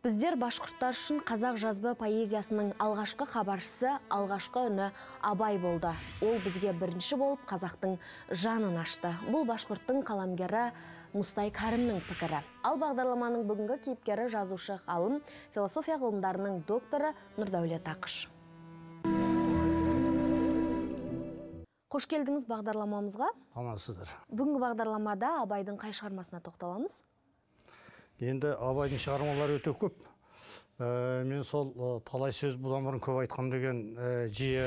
Біздер башқұрттар үшін қазақ жазбы поэзиясының алғашқы хабаршысы, алғашқы үні Абай болды. Ол бізге бірінші болып қазақтың жанын ашты. Бұл башқұрттың қаламгері Мұстай Кәрімнің пікірі. Ал бағдарламаның бүгінгі кейіпкері жазушы ғалым, философия ғылымдарының докторы Нұрдәулет Ақыш. Қош келдіңіз бағдарламамызға. Амансыздар. Бүгінгі бағдарламада Абайдың қай шығармасына тоқталамыз? енді абайдың шығармалары өте көп ә, мен сол ә, талай сөз бұдан бұрын көп айтқам деген ә, жиі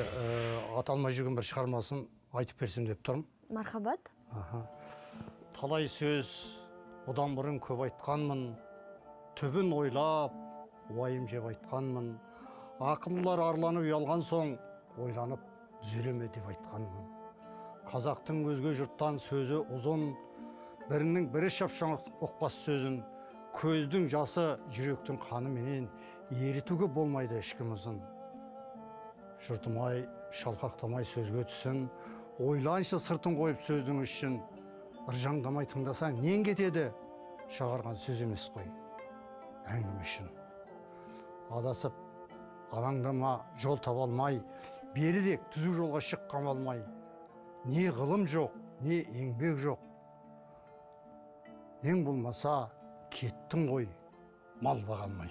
аталмай жүрген бір шығармасын айтып берсем деп тұрмын мархабат аха талай сөз бұдан бұрын көп айтқанмын түбін ойлап уайым жеп айтқанмын ақыллар арланып ұялған соң ойланып түзелеме деп айтқанмын қазақтың өзге жұрттан сөзі ұзын бірінің бірі шапшаң ұқпас сөзін көздің жасы жүректің қаны менен ерітуге болмайды жұртым жұртымай шалқақтамай сөзге түссін ойланшы сыртын қойып сөздің үшін ыржаңдамай тыңдасаң нең кетеді шығарған сөз емес қой әңгіме үшін адасып алаңдама жол таба алмай берірек түзу жолға шыққан алмай не ғылым жоқ не еңбек жоқ ең болмаса кеттің ғой мал бағалмай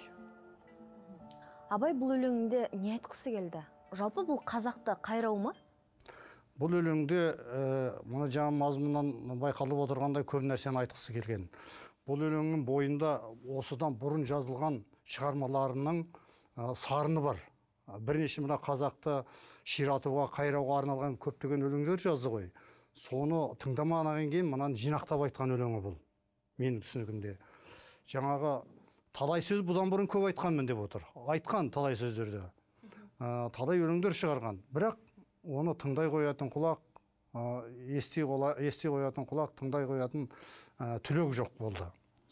абай бұл өлеңінде не айтқысы келді жалпы бұл қазақты қайрау ма бұл өлеңде ә, мына жаңа мазмұннан байқалып отырғандай көп нәрсені айтқысы келген бұл өлеңнің бойында осыдан бұрын жазылған шығармаларының ә, сарыны бар бірнеше мына қазақты ширатуға қайрауға арналған көптеген өлеңдер жазды ғой соны тыңдамағаннан кейін мынаны жинақтап айтқан өлеңі бұл менің түсінігімде жаңағы талай сөз бұдан бұрын көп айтқанмын деп отыр айтқан талай сөздерді ә, талай өлеңдер шығарған бірақ оны тыңдай қоятын құлақ ә, ести, қоятын құлақ тыңдай қоятын ә, түлек жоқ болды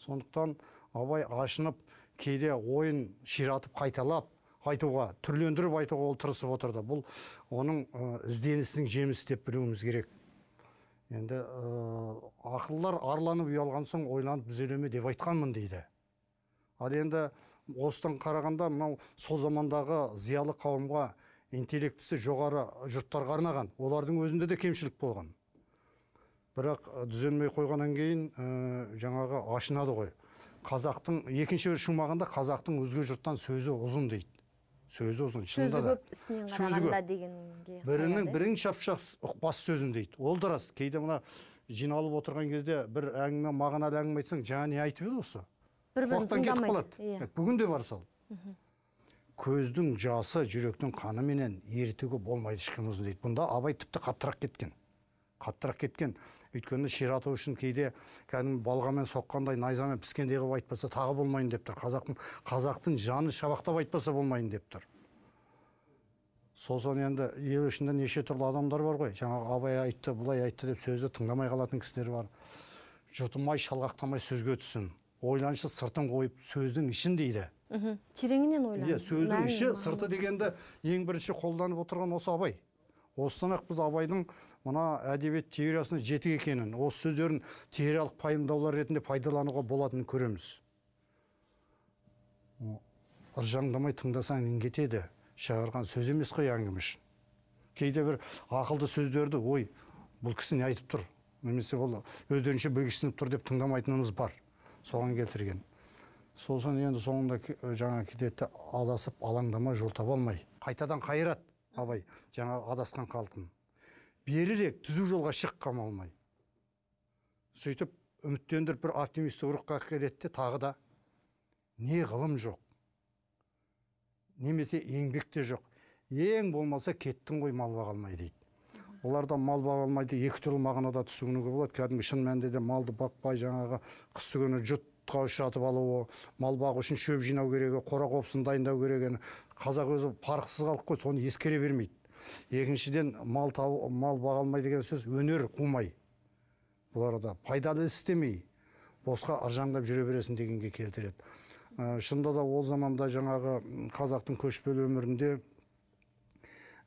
сондықтан абай ашынып кейде ойын ширатып қайталап айтуға түрлендіріп айтуға ол тырысып отырды бұл оның ә, ізденісінің жемісі деп білуіміз керек енді ыыы ақыллар арланып ұялған соң ойланып түзеле ме деп айтқанмын дейді ал енді осыдан қарағанда мынау сол замандағы зиялы қауымға интеллектісі жоғары жұрттарға арнаған олардың өзінде де кемшілік болған бірақ түзелмей қойғаннан кейін ә, жаңағы ашынады ғой қазақтың екінші бір шумағында қазақтың өзге жұрттан сөзі ұзын дейді сөзі ұзын шынында да сөзі көп дегенге бірінің бірін шапшақ ұқпас сөзін дейді ол да рас кейде мына жиналып отырған кезде бір әңгіме мағыналы әңгіме айтсаң жаңа не айтып еді осы бір кетіп қалады иә. бүгін де бар сол көздің жасы жүректің қаныменен ерітуге болмайды ұзын дейді бұнда абай тіпті қаттырақ кеткен қаттырақ кеткен өйткені ширату үшін кейде кәдімгі балғамен соққандай найзамен піскендей қылып айтпаса тағы болмайын деп тұр қазақтың қазақтың жаны шабақтап айтпаса болмайын деп тұр сосын енді ел ішінде неше түрлі адамдар бар ғой жаңағы абай айтты былай айтты деп сөзді тыңдамай қалатын кісілер бар жұтымай шалғақтамай сөзге түссін ойланшы сыртын қойып сөздің ішін дейді мхм тереңінен ойлан иә сөздің іші сырты дегенді ең бірінші қолданып отырған осы абай осыдан ақ біз абайдың мына әдебиет теориясына жетік екенін осы сөздерін теориялық пайымдаулар ретінде пайдалануға болатынын көреміз ыржаңдамай тыңдасаң нең кетеді шығарған сөз емес қой үшін кейде бір ақылды сөздерді ой бұл кісі не айтып тұр немесе ол өздерінше білгішсініп тұр деп тыңдамайтынымыз бар соған келтірген сосын енді соңында жаңа кетеді адасып алаңдамай жол таба алмай қайтадан қайырады абай жаңа адасқан халқын берірек түзу жолға шық қамалмай сөйтіп үміттендіріп бір оптимистік рухқа келеді тағы да не ғылым жоқ немесе еңбек те жоқ ең болмаса кеттің ғой мал баға алмай дейді оларда мал баға алмайды екі түрлі мағынада түсінуге болады кәдімгі шын мәнінде де малды бақпай жаңағы қыстыгүні жұтқа ұшатып алуы мал бағу үшін шөп жинау керегі қора қопсын дайындау керегі қазақ өзі парықсыз қалып қойды соны ескере бермейді екіншіден мал тау, мал баға алмай деген сөз өнер қумай бұл арада пайдалы істемей босқа ыржаңдап жүре бересің дегенге келтіреді ә, шынында да ол заманда жаңағы қазақтың көшпелі өмірінде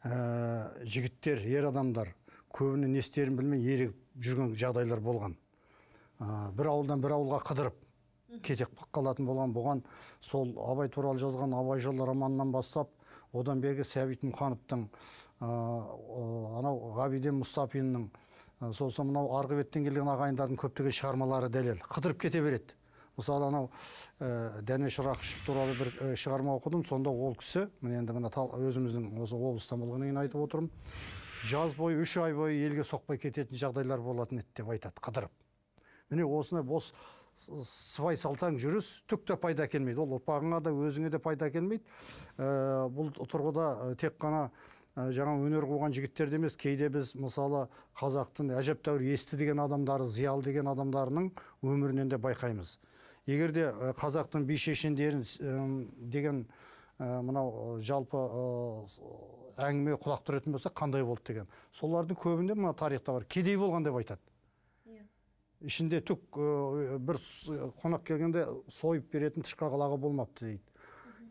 ә, жігіттер ер адамдар көбіне не істерін білмей ерігіп жүрген жағдайлар болған ә, бір ауылдан бір ауылға қыдырып кетек қалатын болған бұған сол абай туралы жазған абай жолы романынан бастап одан бергі сәбит мұқановтың анау ғабиден мұстафиннің сосын мынау арғы беттен келген ағайындардың көптеген шығармалары дәлел қыдырып кете береді мысалы анау ә, э, дәнеш рақышев туралы бір э, шығарма оқыдым сонда ол кісі мен енді мына өзіміздің осы облыстан болғаннан кейін айтып отырмын жаз бойы үш ай бойы елге соқпай кететін жағдайлар болатын еді деп айтады қыдырып міне осындай бос сыбай салтаң жүріс түк те пайда әкелмейді ол ұрпағыңа да өзіңе де пайда әкелмейді э, бұл тұрғыда тек қана Ә, жаңа өнер қуған жігіттерді емес кейде біз мысалы қазақтың әжептәуір есті деген адамдары зиялы деген адамдарының өмірінен де байқаймыз егер де ә, қазақтың би шешендерін деген ә, мынау жалпы әңгіме құлақ түретін болса қандай болды деген солардың көбінде мына тарихта бар кедей болған деп айтады иә. ішінде түк бір қонақ келгенде сойып беретін тышқақ лағы болмапты дейді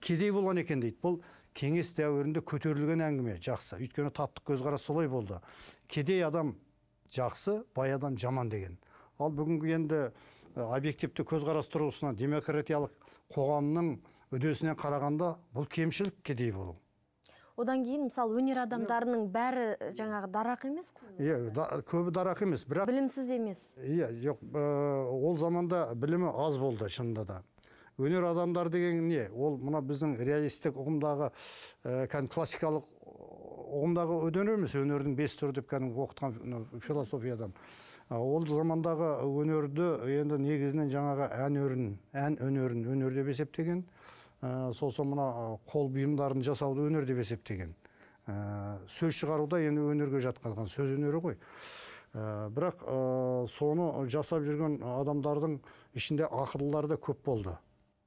кедей болған екен дейді бұл кеңес дәуірінде көтерілген әңгіме жақсы өйткені таптық көзқарас солай болды кедей адам жақсы бай адам жаман деген ал бүгінгі енді объективті көзқарас тұрғысынан демократиялық қоғамның үдесінен қарағанда бұл кемшілік кедей болу одан кейін мысалы өнер адамдарының бәрі жаңағы дарақ емес иә көбі дарақ емес бірақ білімсіз емес иә жоқ ол заманда білімі аз болды шынында да өнер адамдар деген не ол мына біздің реалистік ұғымдағы ә, кәдімгі классикалық э, ұғымдағы өнер емес өнердің бес түрі деп кәдімгі оқытқан философиядан ол замандағы өнерді енді негізінен жаңағы ән өрін ән өнерін өнер деп есептеген ә, э, сосын мына қол бұйымдарын жасауды өнер деп есептеген ә, сөз шығару да енді өнерге жатқызған сөз өнері ғой ә, бірақ ә, соны жасап жүрген адамдардың ішінде ақылдылар да көп болды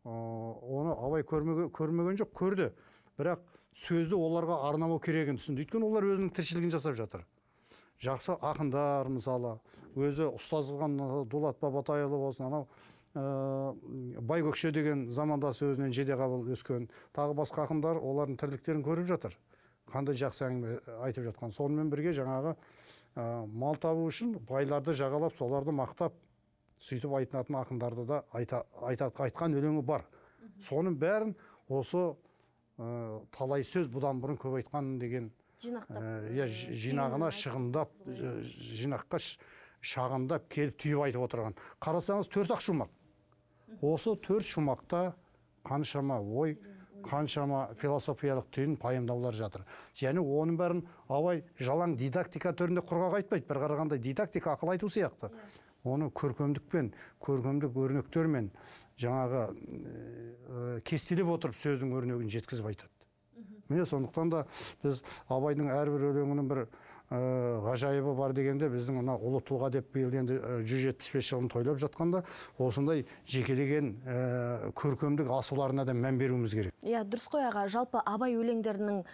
оны абай көрмеген, көрмеген жоқ көрді бірақ сөзді оларға арнамау керегін түсінді өйткені олар өзінің тіршілігін жасап жатыр жақсы ақындар мысалы өзі ұстаз қылған дулат бабатайұлы болсын анау ә, байкөкше деген замандасы өзінен қабыл өскен тағы басқа ақындар олардың тірліктерін көріп жатыр қандай жақсы әңгіме айтып жатқан сонымен бірге жаңағы мал табу үшін байларды жағалап соларды мақтап сөйтіп айтынатын ақындарды да айта, айтқан өлеңі бар соның бәрін осы ә, талай сөз бұдан бұрын көп айтқан деген жинақтап иә жинағына шығындап жинаққа шағындап келіп түйіп айтып отырған қарасаңыз төрт ақ шумақ осы төрт шумақта қаншама ой қаншама философиялық түйін пайымдаулар жатыр және оның бәрін абай жалаң дидактика түрінде құрғақ айтпайды бір қарағанда дидактика ақыл айту сияқты иә оны көркемдікпен көркемдік өрнектермен жаңағы ә, кестелеп отырып сөздің өрнегін жеткізіп айтады міне сондықтан да біз абайдың әрбір өлеңінің бір ә, ғажайыбы бар дегенде біздің мына ұлы тұлға деп биыл енді жүз жетпіс бес жылын тойлап жатқанда осындай жекелеген ә, көркемдік асуларына да мән беруіміз керек иә дұрыс қой аға жалпы абай өлеңдерінің e,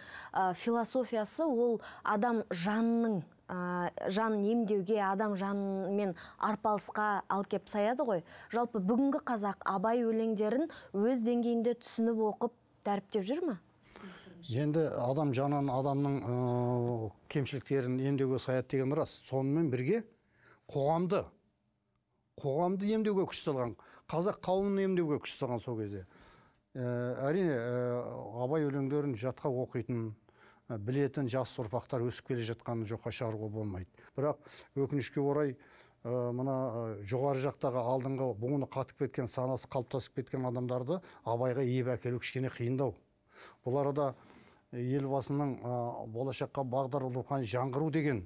философиясы ол адам жанының ә, жанын емдеуге адам жанымен арпалысқа алып келіп саяды ғой жалпы бүгінгі қазақ абай өлеңдерін өз деңгейінде түсініп оқып дәріптеп жүр ме енді адам жанын адамның ә, кемшіліктерін емдеуге саяды деген рас сонымен бірге қоғамды қоғамды емдеуге күш салған қазақ қауымын емдеуге күш салған сол кезде ә, әрине ә, абай өлеңдерін жатқа оқитын Ә, білетін жас ұрпақтар өсіп келе жатқанын жоққа шығаруға болмайды бірақ өкінішке орай ә, мына ә, жоғары жақтағы алдыңғы буыны қатып кеткен санасы қалыптасып кеткен адамдарды абайға иіп әкелу кішкене қиындау бұл арада елбасының ә, болашаққа бағдар рухани жаңғыру деген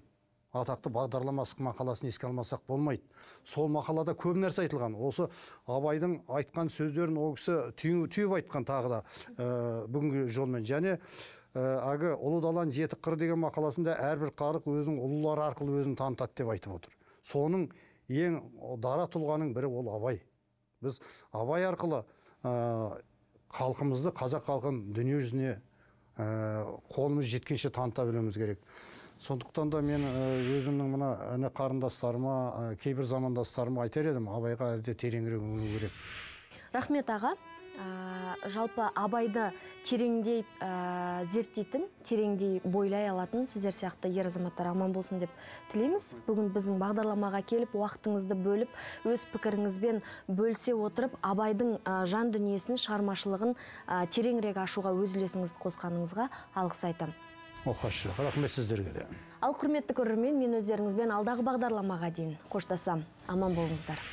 атақты бағдарламасы мақаласын еске алмасақ болмайды сол мақалада көп нәрсе айтылған осы абайдың айтқан сөздерін ол кісі түйіп айтқан тағы да ә, бүгінгі жолмен және әлгі ұлы даланың жеті қыры деген мақаласында әрбір қарық өзінің ұлылары арқылы өзін танытады деп айтып отыр соның ең дара тұлғаның бірі ол абай біз абай арқылы ә, халқымызды қазақ халқын дүниежүзіне ә, қолымыз жеткенше таныта білуіміз керек сондықтан да мен ә, өзімнің мына іні қарындастарыма ә, кейбір замандастарыма айтар едім абайға әлде тереңірек үңілу керек рахмет аға ә, жалпы абайды тереңдей ә, зерттейтін тереңдей бойлай алатын сіздер сияқты ер азаматтар аман болсын деп тілейміз бүгін біздің бағдарламаға келіп уақытыңызды бөліп өз пікіріңізбен бөлсе отырып абайдың жан дүниесін шығармашылығын ә, тереңірек ашуға өз үлесіңізді қосқаныңызға алғыс айтамын оқашы рахмет сіздерге де ал құрметті көрермен мен өздеріңізбен алдағы бағдарламаға дейін қоштасам аман болыңыздар